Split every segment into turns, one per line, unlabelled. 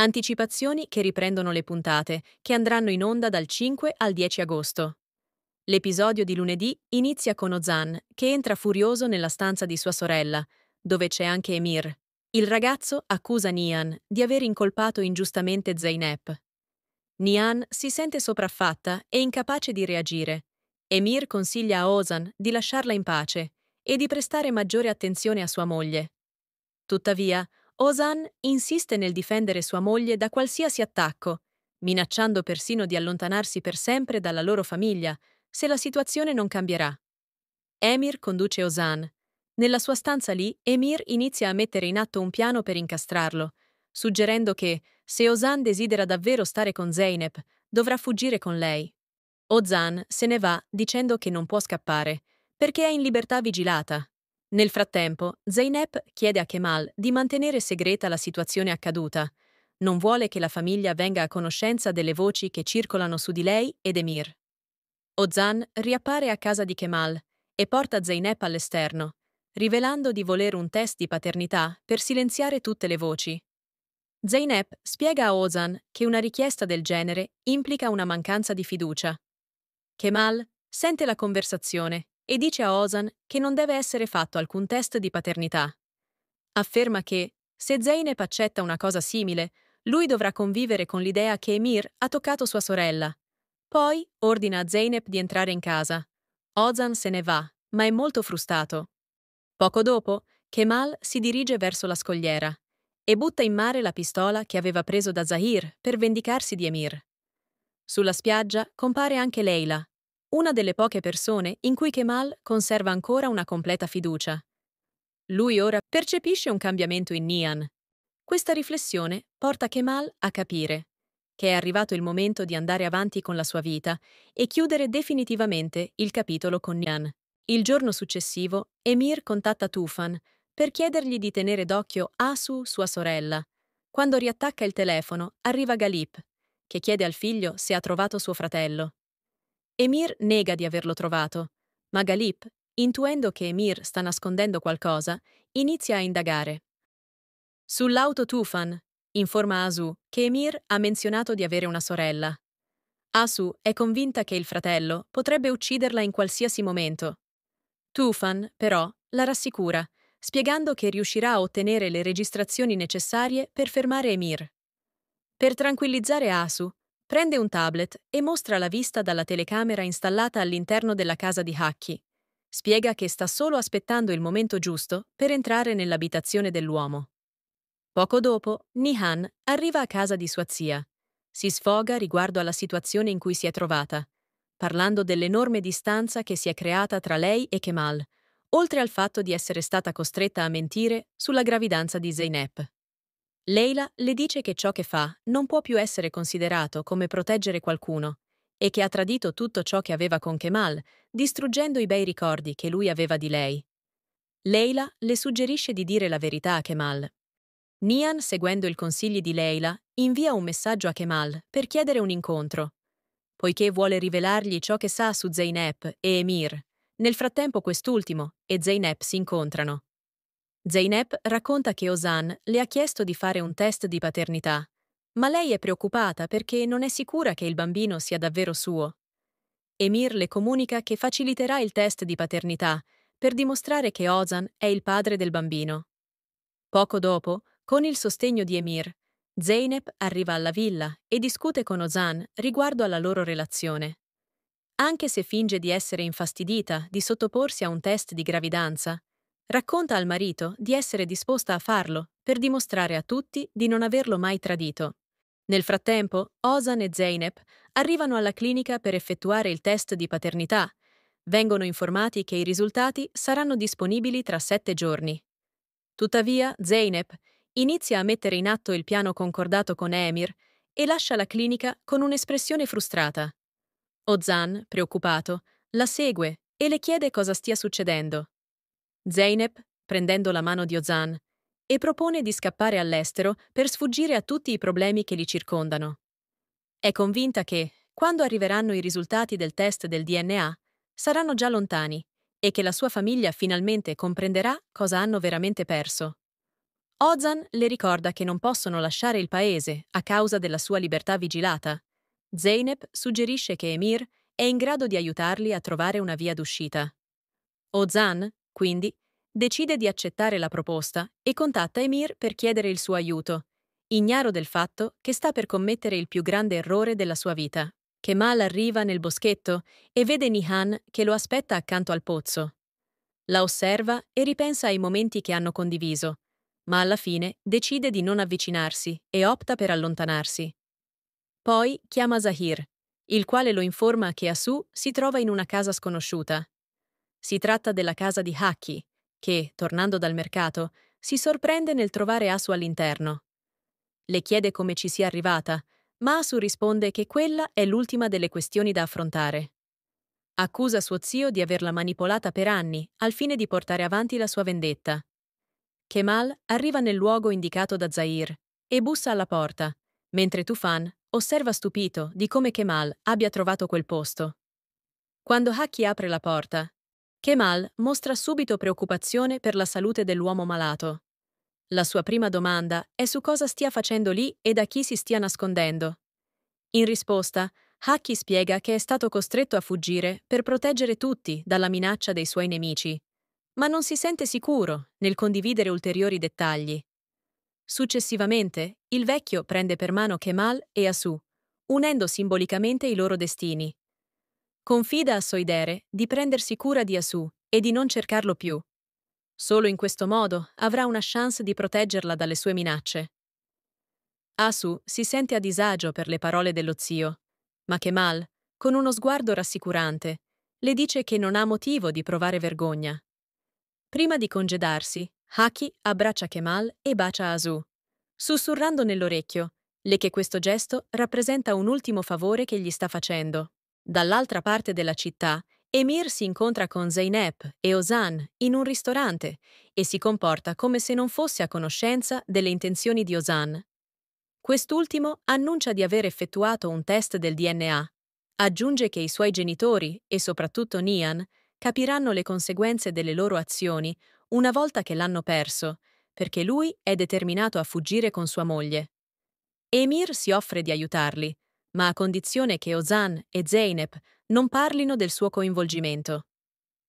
Anticipazioni che riprendono le puntate, che andranno in onda dal 5 al 10 agosto. L'episodio di lunedì inizia con Ozan, che entra furioso nella stanza di sua sorella, dove c'è anche Emir. Il ragazzo accusa Nian di aver incolpato ingiustamente Zeynep. Nian si sente sopraffatta e incapace di reagire. Emir consiglia a Ozan di lasciarla in pace e di prestare maggiore attenzione a sua moglie. Tuttavia, Ozan insiste nel difendere sua moglie da qualsiasi attacco, minacciando persino di allontanarsi per sempre dalla loro famiglia se la situazione non cambierà. Emir conduce Ozan. Nella sua stanza lì, Emir inizia a mettere in atto un piano per incastrarlo, suggerendo che, se Ozan desidera davvero stare con Zeynep, dovrà fuggire con lei. Ozan se ne va dicendo che non può scappare, perché è in libertà vigilata nel frattempo, Zeynep chiede a Kemal di mantenere segreta la situazione accaduta. Non vuole che la famiglia venga a conoscenza delle voci che circolano su di lei ed Emir. Ozan riappare a casa di Kemal e porta Zeynep all'esterno, rivelando di volere un test di paternità per silenziare tutte le voci. Zeynep spiega a Ozan che una richiesta del genere implica una mancanza di fiducia. Kemal sente la conversazione e dice a Osan che non deve essere fatto alcun test di paternità. Afferma che, se Zeynep accetta una cosa simile, lui dovrà convivere con l'idea che Emir ha toccato sua sorella. Poi ordina a Zeynep di entrare in casa. Ozan se ne va, ma è molto frustato. Poco dopo, Kemal si dirige verso la scogliera e butta in mare la pistola che aveva preso da Zahir per vendicarsi di Emir. Sulla spiaggia compare anche Leila, una delle poche persone in cui Kemal conserva ancora una completa fiducia. Lui ora percepisce un cambiamento in Nian. Questa riflessione porta Kemal a capire che è arrivato il momento di andare avanti con la sua vita e chiudere definitivamente il capitolo con Nian. Il giorno successivo, Emir contatta Tufan per chiedergli di tenere d'occhio Asu, sua sorella. Quando riattacca il telefono, arriva Galip, che chiede al figlio se ha trovato suo fratello. Emir nega di averlo trovato, ma Galip, intuendo che Emir sta nascondendo qualcosa, inizia a indagare. Sull'auto Tufan, informa Asu che Emir ha menzionato di avere una sorella. Asu è convinta che il fratello potrebbe ucciderla in qualsiasi momento. Tufan, però, la rassicura, spiegando che riuscirà a ottenere le registrazioni necessarie per fermare Emir. Per tranquillizzare Asu, prende un tablet e mostra la vista dalla telecamera installata all'interno della casa di Hacchi. Spiega che sta solo aspettando il momento giusto per entrare nell'abitazione dell'uomo. Poco dopo, Nihan arriva a casa di sua zia. Si sfoga riguardo alla situazione in cui si è trovata, parlando dell'enorme distanza che si è creata tra lei e Kemal, oltre al fatto di essere stata costretta a mentire sulla gravidanza di Zeynep. Leila le dice che ciò che fa non può più essere considerato come proteggere qualcuno e che ha tradito tutto ciò che aveva con Kemal, distruggendo i bei ricordi che lui aveva di lei. Leila le suggerisce di dire la verità a Kemal. Nian, seguendo i consigli di Leila, invia un messaggio a Kemal per chiedere un incontro, poiché vuole rivelargli ciò che sa su Zeynep e Emir. Nel frattempo quest'ultimo e Zeynep si incontrano. Zeynep racconta che Ozan le ha chiesto di fare un test di paternità, ma lei è preoccupata perché non è sicura che il bambino sia davvero suo. Emir le comunica che faciliterà il test di paternità per dimostrare che Ozan è il padre del bambino. Poco dopo, con il sostegno di Emir, Zeynep arriva alla villa e discute con Ozan riguardo alla loro relazione. Anche se finge di essere infastidita di sottoporsi a un test di gravidanza, Racconta al marito di essere disposta a farlo per dimostrare a tutti di non averlo mai tradito. Nel frattempo, Ozan e Zeynep arrivano alla clinica per effettuare il test di paternità. Vengono informati che i risultati saranno disponibili tra sette giorni. Tuttavia, Zeynep inizia a mettere in atto il piano concordato con Emir e lascia la clinica con un'espressione frustrata. Ozan, preoccupato, la segue e le chiede cosa stia succedendo. Zeynep, prendendo la mano di Ozan, e propone di scappare all'estero per sfuggire a tutti i problemi che li circondano. È convinta che, quando arriveranno i risultati del test del DNA, saranno già lontani e che la sua famiglia finalmente comprenderà cosa hanno veramente perso. Ozan le ricorda che non possono lasciare il paese a causa della sua libertà vigilata. Zeynep suggerisce che Emir è in grado di aiutarli a trovare una via d'uscita. Ozan, quindi decide di accettare la proposta e contatta Emir per chiedere il suo aiuto, ignaro del fatto che sta per commettere il più grande errore della sua vita. Kemal arriva nel boschetto e vede Nihan che lo aspetta accanto al pozzo. La osserva e ripensa ai momenti che hanno condiviso, ma alla fine decide di non avvicinarsi e opta per allontanarsi. Poi chiama Zahir, il quale lo informa che Asu si trova in una casa sconosciuta si tratta della casa di Haki, che, tornando dal mercato, si sorprende nel trovare Asu all'interno. Le chiede come ci sia arrivata, ma Asu risponde che quella è l'ultima delle questioni da affrontare. Accusa suo zio di averla manipolata per anni al fine di portare avanti la sua vendetta. Kemal arriva nel luogo indicato da Zair e bussa alla porta, mentre Tufan osserva stupito di come Kemal abbia trovato quel posto. Quando Haki apre la porta, Kemal mostra subito preoccupazione per la salute dell'uomo malato. La sua prima domanda è su cosa stia facendo lì e da chi si stia nascondendo. In risposta, Haki spiega che è stato costretto a fuggire per proteggere tutti dalla minaccia dei suoi nemici, ma non si sente sicuro nel condividere ulteriori dettagli. Successivamente, il vecchio prende per mano Kemal e Asu, unendo simbolicamente i loro destini, Confida a Soidere di prendersi cura di Asu e di non cercarlo più. Solo in questo modo avrà una chance di proteggerla dalle sue minacce. Asu si sente a disagio per le parole dello zio, ma Kemal, con uno sguardo rassicurante, le dice che non ha motivo di provare vergogna. Prima di congedarsi, Haki abbraccia Kemal e bacia Asu, sussurrando nell'orecchio le che questo gesto rappresenta un ultimo favore che gli sta facendo. Dall'altra parte della città, Emir si incontra con Zeynep e Ozan in un ristorante e si comporta come se non fosse a conoscenza delle intenzioni di Ozan. Quest'ultimo annuncia di aver effettuato un test del DNA. Aggiunge che i suoi genitori, e soprattutto Nian, capiranno le conseguenze delle loro azioni una volta che l'hanno perso, perché lui è determinato a fuggire con sua moglie. Emir si offre di aiutarli, ma a condizione che Ozan e Zeynep non parlino del suo coinvolgimento.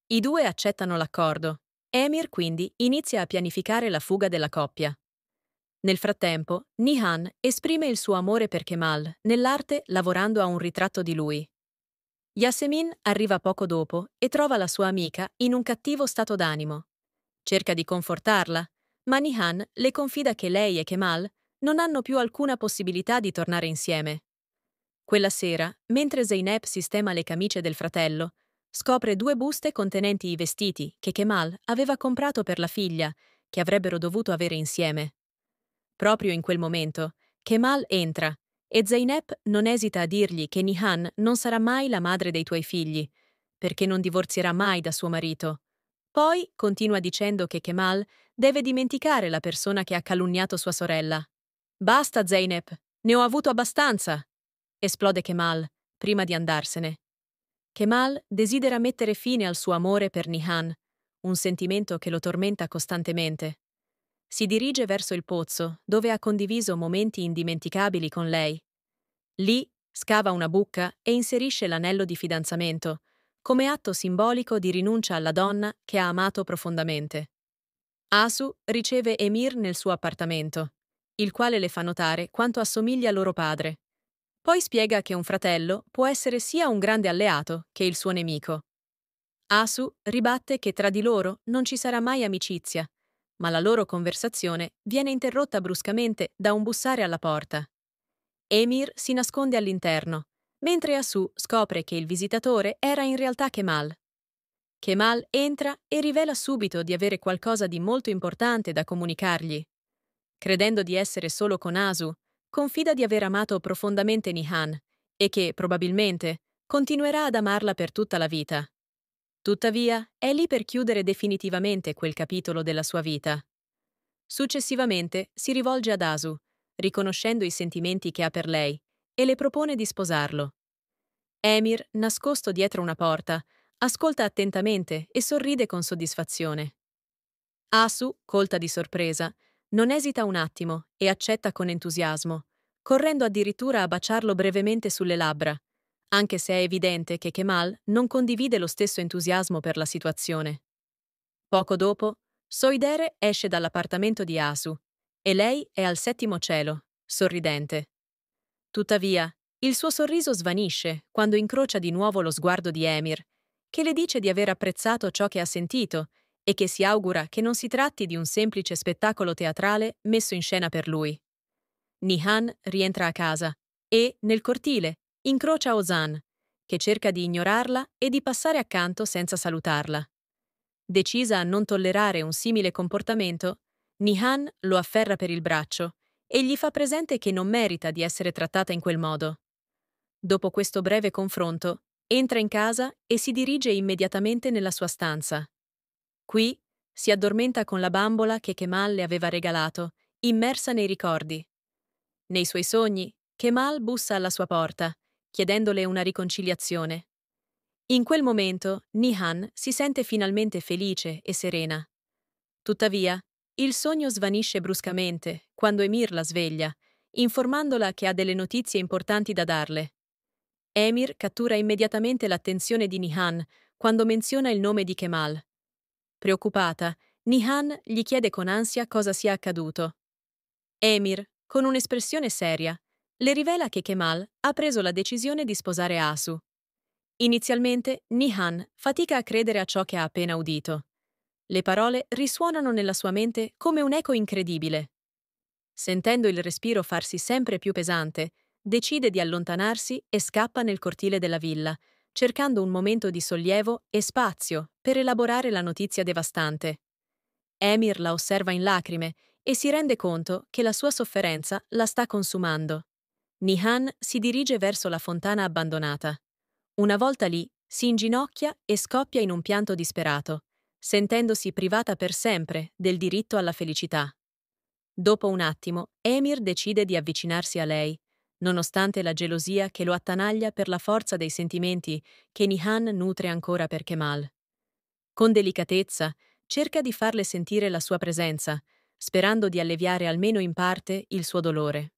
I due accettano l'accordo. Emir quindi inizia a pianificare la fuga della coppia. Nel frattempo, Nihan esprime il suo amore per Kemal nell'arte lavorando a un ritratto di lui. Yasemin arriva poco dopo e trova la sua amica in un cattivo stato d'animo. Cerca di confortarla, ma Nihan le confida che lei e Kemal non hanno più alcuna possibilità di tornare insieme. Quella sera, mentre Zeynep sistema le camicie del fratello, scopre due buste contenenti i vestiti che Kemal aveva comprato per la figlia, che avrebbero dovuto avere insieme. Proprio in quel momento, Kemal entra e Zeynep non esita a dirgli che Nihan non sarà mai la madre dei tuoi figli, perché non divorzierà mai da suo marito. Poi continua dicendo che Kemal deve dimenticare la persona che ha calunniato sua sorella. Basta, Zeynep, ne ho avuto abbastanza. Esplode Kemal, prima di andarsene. Kemal desidera mettere fine al suo amore per Nihan, un sentimento che lo tormenta costantemente. Si dirige verso il pozzo, dove ha condiviso momenti indimenticabili con lei. Lì scava una bucca e inserisce l'anello di fidanzamento, come atto simbolico di rinuncia alla donna che ha amato profondamente. Asu riceve Emir nel suo appartamento, il quale le fa notare quanto assomiglia a loro padre. Poi spiega che un fratello può essere sia un grande alleato che il suo nemico. Asu ribatte che tra di loro non ci sarà mai amicizia, ma la loro conversazione viene interrotta bruscamente da un bussare alla porta. Emir si nasconde all'interno, mentre Asu scopre che il visitatore era in realtà Kemal. Kemal entra e rivela subito di avere qualcosa di molto importante da comunicargli. Credendo di essere solo con Asu, confida di aver amato profondamente Nihan e che, probabilmente, continuerà ad amarla per tutta la vita. Tuttavia, è lì per chiudere definitivamente quel capitolo della sua vita. Successivamente si rivolge ad Asu, riconoscendo i sentimenti che ha per lei, e le propone di sposarlo. Emir, nascosto dietro una porta, ascolta attentamente e sorride con soddisfazione. Asu, colta di sorpresa, non esita un attimo e accetta con entusiasmo, correndo addirittura a baciarlo brevemente sulle labbra, anche se è evidente che Kemal non condivide lo stesso entusiasmo per la situazione. Poco dopo, Soidere esce dall'appartamento di Asu e lei è al settimo cielo, sorridente. Tuttavia, il suo sorriso svanisce quando incrocia di nuovo lo sguardo di Emir, che le dice di aver apprezzato ciò che ha sentito e che si augura che non si tratti di un semplice spettacolo teatrale messo in scena per lui. Nihan rientra a casa e, nel cortile, incrocia Ozan, che cerca di ignorarla e di passare accanto senza salutarla. Decisa a non tollerare un simile comportamento, Nihan lo afferra per il braccio e gli fa presente che non merita di essere trattata in quel modo. Dopo questo breve confronto, entra in casa e si dirige immediatamente nella sua stanza. Qui si addormenta con la bambola che Kemal le aveva regalato, immersa nei ricordi. Nei suoi sogni, Kemal bussa alla sua porta, chiedendole una riconciliazione. In quel momento, Nihan si sente finalmente felice e serena. Tuttavia, il sogno svanisce bruscamente quando Emir la sveglia, informandola che ha delle notizie importanti da darle. Emir cattura immediatamente l'attenzione di Nihan quando menziona il nome di Kemal. Preoccupata, Nihan gli chiede con ansia cosa sia accaduto. Emir, con un'espressione seria, le rivela che Kemal ha preso la decisione di sposare Asu. Inizialmente, Nihan fatica a credere a ciò che ha appena udito. Le parole risuonano nella sua mente come un eco incredibile. Sentendo il respiro farsi sempre più pesante, decide di allontanarsi e scappa nel cortile della villa, cercando un momento di sollievo e spazio per elaborare la notizia devastante. Emir la osserva in lacrime e si rende conto che la sua sofferenza la sta consumando. Nihan si dirige verso la fontana abbandonata. Una volta lì, si inginocchia e scoppia in un pianto disperato, sentendosi privata per sempre del diritto alla felicità. Dopo un attimo, Emir decide di avvicinarsi a lei Nonostante la gelosia che lo attanaglia per la forza dei sentimenti che Nihan nutre ancora per Kemal. Con delicatezza, cerca di farle sentire la sua presenza, sperando di alleviare almeno in parte il suo dolore.